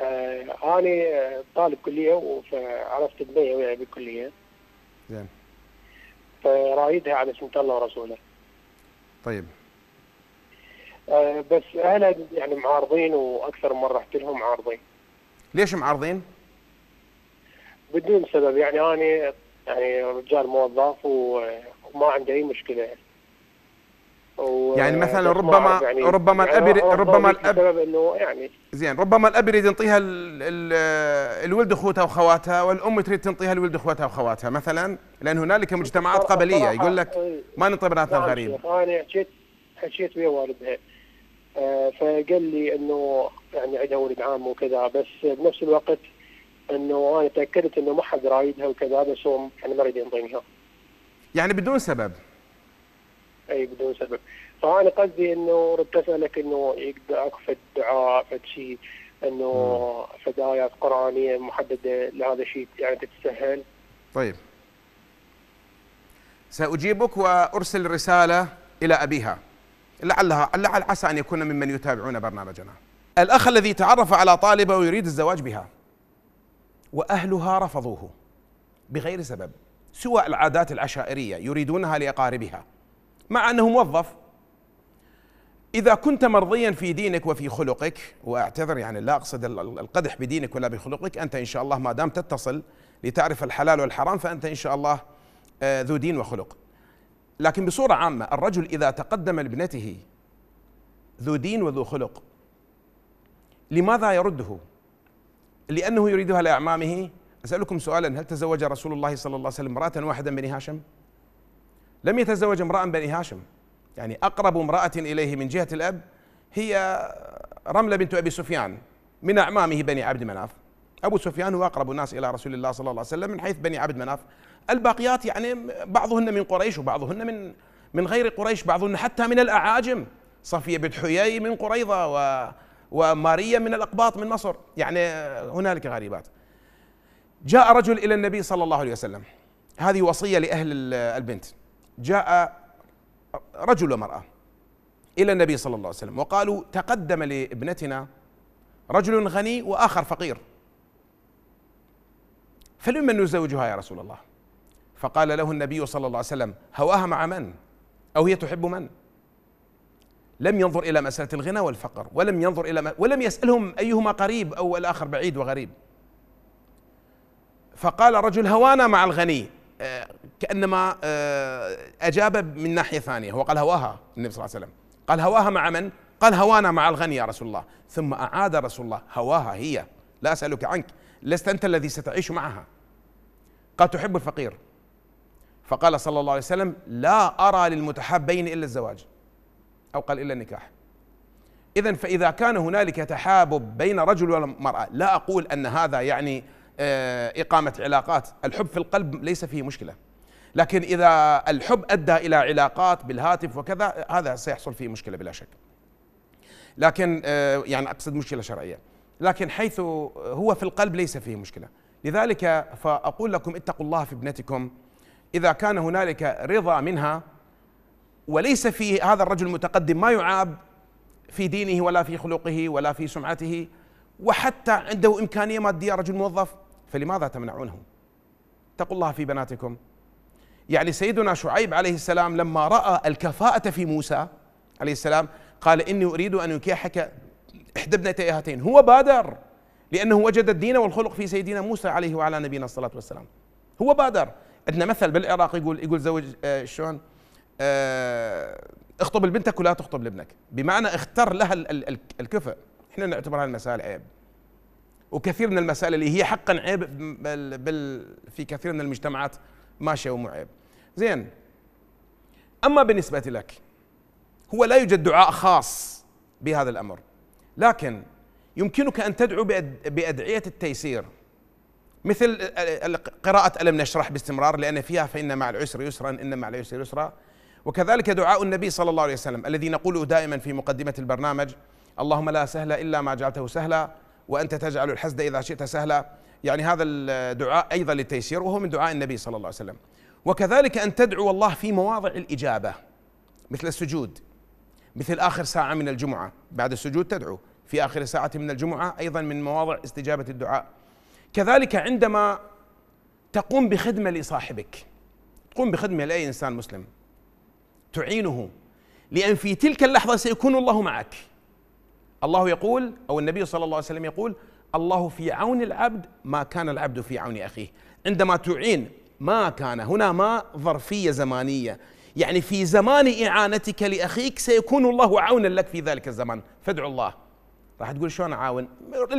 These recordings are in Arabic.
آه أنا آه، طالب كلية وعرفت بنيه وياي بالكلية زين فرايدها على سنة الله ورسوله طيب آه بس انا يعني معارضين وأكثر من مرة رحت لهم معارضين ليش معارضين؟ بدون سبب يعني أنا يعني رجال موظف وما عندي أي مشكلة يعني مثلا ربما يعني ربما يعني الاب ربما الاب يعني زين ربما الاب يريد ينطيها الولد اخوته وخواتها والام تريد تنطيها الولد اخوتها وخواتها مثلا لان هنالك مجتمعات قبليه يقول لك إيه. ما ننطي بناتنا نعم، الغريب انا حكيت حكيت ويا والدها آه، فقال لي انه يعني عندها ولد عام وكذا بس بنفس الوقت انه انا تاكدت انه ما حد رايدها وكذا بس هو يعني ما يريد ينطيها يعني بدون سبب اي بدون سبب فانا قصدي انه رد اسالك انه يقدر اكو دعاء فد شيء انه فد ايات قرانيه محدده لهذا الشيء يعني تتسهل طيب ساجيبك وارسل رساله الى ابيها لعلها لعل عسى ان يكون ممن يتابعون برنامجنا الاخ الذي تعرف على طالبه ويريد الزواج بها واهلها رفضوه بغير سبب سوى العادات العشائريه يريدونها لاقاربها مع انه موظف اذا كنت مرضيا في دينك وفي خلقك واعتذر يعني لا اقصد القدح بدينك ولا بخلقك انت ان شاء الله ما دام تتصل لتعرف الحلال والحرام فانت ان شاء الله آه، ذو دين وخلق لكن بصوره عامه الرجل اذا تقدم لابنته ذو دين وذو خلق لماذا يرده لانه يريدها لاعمامه اسالكم سؤالا هل تزوج رسول الله صلى الله عليه وسلم امراه واحده بني هاشم لم يتزوج امرأة بني هاشم يعني أقرب امرأة إليه من جهة الأب هي رملة بنت أبي سفيان من أعمامه بني عبد مناف أبو سفيان هو أقرب الناس إلى رسول الله صلى الله عليه وسلم من حيث بني عبد مناف الباقيات يعني بعضهن من قريش وبعضهن من من غير قريش بعضهن حتى من الأعاجم صفية بنت حيي من قريظة و وماريا من الأقباط من مصر يعني هنالك غريبات جاء رجل إلى النبي صلى الله عليه وسلم هذه وصية لأهل البنت جاء رجل ومرأة إلى النبي صلى الله عليه وسلم وقالوا تقدم لابنتنا رجل غني وآخر فقير فلمن نزوجها يا رسول الله فقال له النبي صلى الله عليه وسلم هواها مع من أو هي تحب من لم ينظر إلى مسألة الغنى والفقر ولم ينظر إلى ولم يسألهم أيهما قريب أو الآخر بعيد وغريب فقال رجل هوانا مع الغني آه، كانما آه، اجاب من ناحيه ثانيه هو قال هواها النبي صلى الله عليه وسلم قال هواها مع من؟ قال هوانا مع الغني يا رسول الله ثم اعاد رسول الله هواها هي لا اسالك عنك لست انت الذي ستعيش معها قال تحب الفقير فقال صلى الله عليه وسلم لا ارى للمتحابين الا الزواج او قال الا النكاح اذا فاذا كان هنالك تحابب بين رجل ومراه لا اقول ان هذا يعني آه، اقامه علاقات الحب في القلب ليس فيه مشكله لكن إذا الحب أدى إلى علاقات بالهاتف وكذا هذا سيحصل فيه مشكلة بلا شك لكن آه، يعني أقصد مشكلة شرعية لكن حيث هو في القلب ليس فيه مشكلة لذلك فأقول لكم اتقوا الله في ابنتكم إذا كان هنالك رضا منها وليس في هذا الرجل المتقدم ما يعاب في دينه ولا في خلقه ولا في سمعته وحتى عنده إمكانية مادية رجل موظف فلماذا تمنعونه اتقوا الله في بناتكم يعني سيدنا شعيب عليه السلام لما رأى الكفاءة في موسى عليه السلام قال إني أريد أن أنكحك إحدى ابنتي هاتين هو بادر لأنه وجد الدين والخلق في سيدنا موسى عليه وعلى نبينا الصلاة والسلام هو بادر عندنا مثل بالعراق يقول يقول زوج آه، شلون آه، اخطب لبنتك ولا تخطب لابنك بمعنى اختر لها الكفء احنا نعتبر المسائل عيب وكثير من المسائل اللي هي حقا عيب في كثير من المجتمعات ومو ومعيب زين اما بالنسبه لك هو لا يوجد دعاء خاص بهذا الامر لكن يمكنك ان تدعو بادعيه التيسير مثل قراءة ألم نشرح باستمرار لأن فيها فإن مع العسر يسرا إن مع العسر يسرا وكذلك دعاء النبي صلى الله عليه وسلم الذي نقوله دائما في مقدمة البرنامج اللهم لا سهل إلا ما جعلته سهلا وأنت تجعل الحسد إذا شئت سهلا يعني هذا الدعاء أيضا للتيسير وهو من دعاء النبي صلى الله عليه وسلم وكذلك أن تدعو الله في مواضع الإجابة مثل السجود مثل آخر ساعة من الجمعة بعد السجود تدعو في آخر ساعة من الجمعة أيضا من مواضع استجابة الدعاء كذلك عندما تقوم بخدمة لصاحبك تقوم بخدمة لأي إنسان مسلم تعينه لأن في تلك اللحظة سيكون الله معك الله يقول او النبي صلى الله عليه وسلم يقول الله في عون العبد ما كان العبد في عون اخيه عندما تعين ما كان هنا ما ظرفيه زمانيه يعني في زمان اعانتك لاخيك سيكون الله عونا لك في ذلك الزمان فادعو الله راح تقول شلون اعاون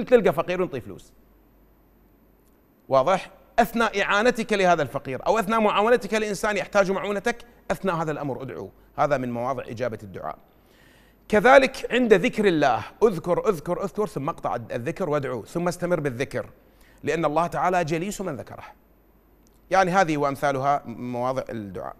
تلقى فقير ونطي فلوس واضح اثناء اعانتك لهذا الفقير او اثناء معاونتك لانسان يحتاج معونتك اثناء هذا الامر ادعوه هذا من مواضع اجابه الدعاء كذلك عند ذكر الله اذكر اذكر اذكر ثم اقطع الذكر وادعو ثم استمر بالذكر لأن الله تعالى جليس من ذكره يعني هذه وأمثالها مواضع الدعاء